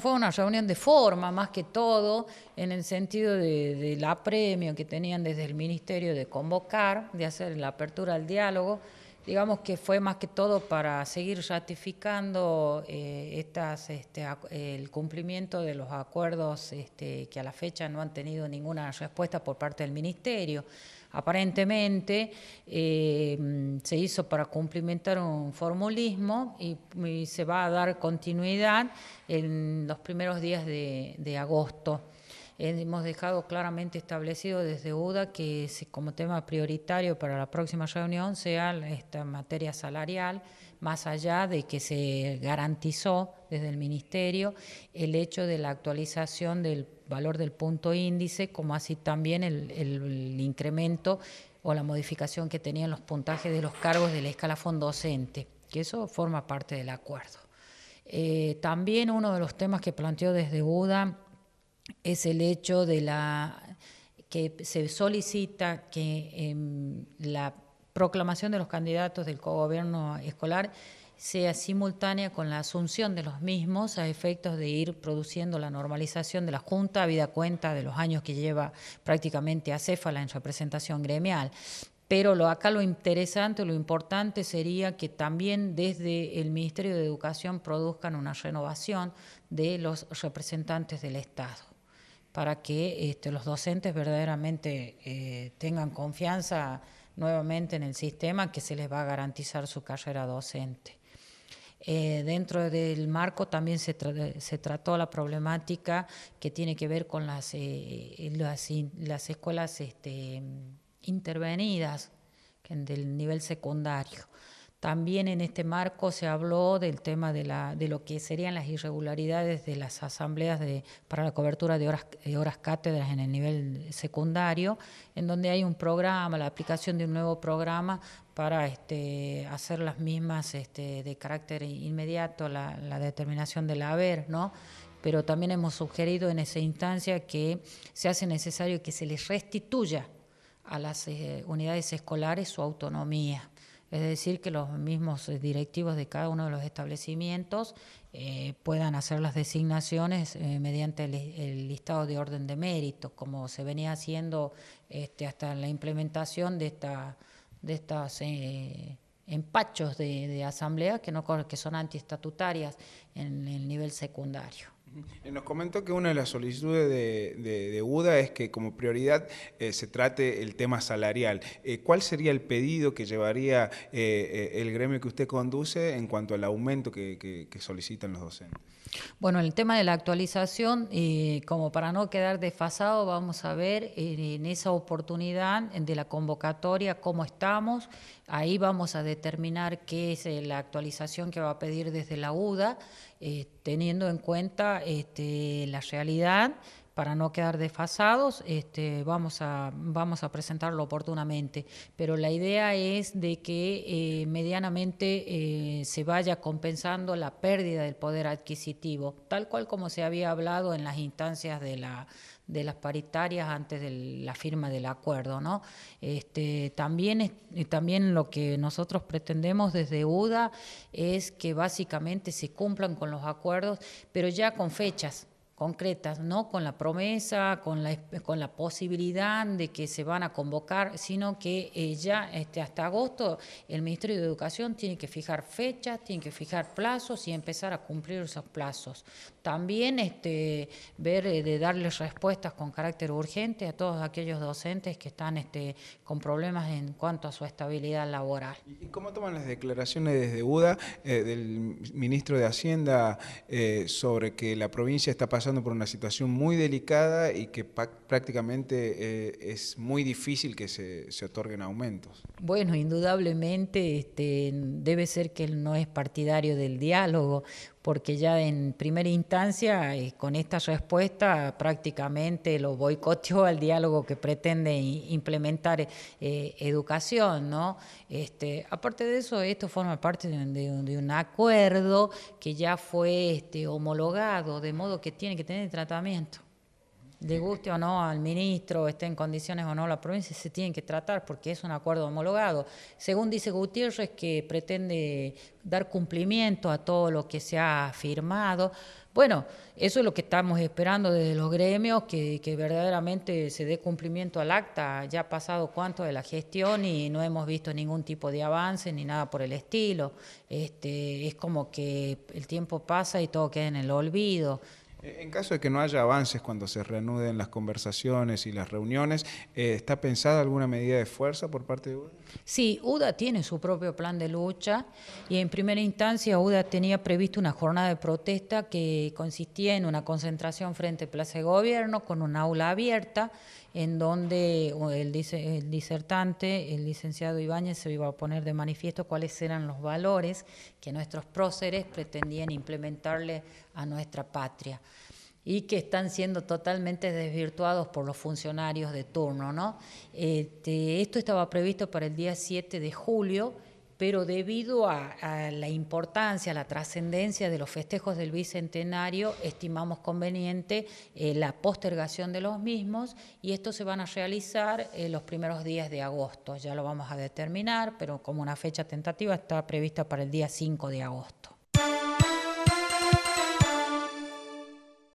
fue una reunión de forma más que todo, en el sentido de, la apremio que tenían desde el ministerio de convocar, de hacer la apertura al diálogo. Digamos que fue más que todo para seguir ratificando eh, estas, este, el cumplimiento de los acuerdos este, que a la fecha no han tenido ninguna respuesta por parte del ministerio. Aparentemente, eh, se hizo para cumplimentar un formulismo y, se va a dar continuidad en los primeros días de, agosto. Eh, hemos dejado claramente establecido desde UDA que como tema prioritario para la próxima reunión sea esta materia salarial, más allá de que se garantizó desde el Ministerio el hecho de la actualización del valor del punto índice, como así también el, el incremento o la modificación que tenían los puntajes de los cargos de del escalafón docente, que eso forma parte del acuerdo. Eh, también uno de los temas que planteó desde UDA es el hecho de la que se solicita que em, la proclamación de los candidatos del cogobierno escolar sea simultánea con la asunción de los mismos a efectos de ir produciendo la normalización de la Junta, vida cuenta de los años que lleva prácticamente Céfala en representación gremial. Pero lo, acá lo interesante, lo importante sería que también desde el Ministerio de Educación produzcan una renovación de los representantes del Estado, para que este, los docentes verdaderamente eh, tengan confianza nuevamente en el sistema que se les va a garantizar su carrera docente. Eh, dentro del marco también se, trató la problemática que tiene que ver con las, eh, escuelas este, intervenidas del nivel secundario. También en este marco se habló del tema de, lo que serían las irregularidades de las asambleas para la cobertura de horas, horas cátedras en el nivel secundario, en donde hay un programa, la aplicación de un nuevo programa para este, hacer las mismas este, de carácter inmediato, la, determinación del haber, ¿no? pero también hemos sugerido en esa instancia que se hace necesario que se les restituya a las eh, unidades escolares su autonomía es decir, que los mismos eh, directivos de cada uno de los establecimientos eh, puedan hacer las designaciones eh, mediante el, listado de orden de mérito, como se venía haciendo este, hasta la implementación de, esta, estas... empachos de, asamblea que, no, que son antiestatutarias en el nivel secundario. Nos comentó que una de las solicitudes de, UDA es que como prioridad eh, se trate el tema salarial. Eh, ¿Cuál sería el pedido que llevaría eh, el gremio que usted conduce en cuanto al aumento que, que solicitan los docentes? Bueno, el tema de la actualización, como para no quedar desfasado, vamos a ver en esa oportunidad de la convocatoria cómo estamos. Ahí vamos a determinar qué es la actualización que va a pedir desde la UDA eh, teniendo en cuenta este, la realidad para no quedar desfasados, este, vamos, a, presentarlo oportunamente. Pero la idea es de que eh, medianamente eh, se vaya compensando la pérdida del poder adquisitivo, tal cual como se había hablado en las instancias de la de las paritarias antes de la firma del acuerdo, ¿no? Este, también, también lo que nosotros pretendemos desde UDA es que básicamente se cumplan con los acuerdos, pero ya con fechas, concretas, no con la promesa, con la, con la posibilidad de que se van a convocar, sino que eh, ya este, hasta agosto el Ministerio de Educación tiene que fijar fechas, tiene que fijar plazos y empezar a cumplir esos plazos. También este, ver eh, de darles respuestas con carácter urgente a todos aquellos docentes que están este, con problemas en cuanto a su estabilidad laboral. ¿Y cómo toman las declaraciones desde UDA eh, del ministro de Hacienda sobre que la provincia está pasando pasando por una situación muy delicada y que prácticamente eh, es muy difícil que se, se, otorguen aumentos. Bueno, indudablemente este, debe ser que él no es partidario del diálogo, porque ya en primera instancia, eh, con esta respuesta, prácticamente lo boicoteó al diálogo que pretende implementar eh, educación, ¿no? Este, aparte de eso, esto forma parte de, de un acuerdo que ya fue este, homologado, de modo que tiene que tener tratamiento. De guste o no al ministro, esté en condiciones o no la provincia, se tiene que tratar porque es un acuerdo homologado. Según dice Gutiérrez, que pretende dar cumplimiento a todo lo que se ha firmado. Bueno, eso es lo que estamos esperando desde los gremios, que, verdaderamente se dé cumplimiento al acta. Ya ha pasado cuánto de la gestión y no hemos visto ningún tipo de avance ni nada por el estilo. Este, es como que el tiempo pasa y todo queda en el olvido. Eh, en caso de que no haya avances cuando se reanuden las conversaciones y las reuniones, eh, ¿está pensada alguna medida de fuerza por parte de UDA? Sí, UDA tiene su propio plan de lucha y en primera instancia UDA tenía previsto una jornada de protesta que consistía en una concentración frente a Plaza de Gobierno con un aula abierta en donde el, el disertante, el licenciado Ibáñez, se iba a poner de manifiesto cuáles eran los valores que nuestros próceres pretendían implementarle a nuestra patria y que están siendo totalmente desvirtuados por los funcionarios de turno. ¿no? Este, esto estaba previsto para el día 7 de julio, pero debido a, la importancia, la trascendencia de los festejos del Bicentenario, estimamos conveniente eh, la postergación de los mismos y estos se van a realizar eh, los primeros días de agosto. Ya lo vamos a determinar, pero como una fecha tentativa está prevista para el día 5 de agosto.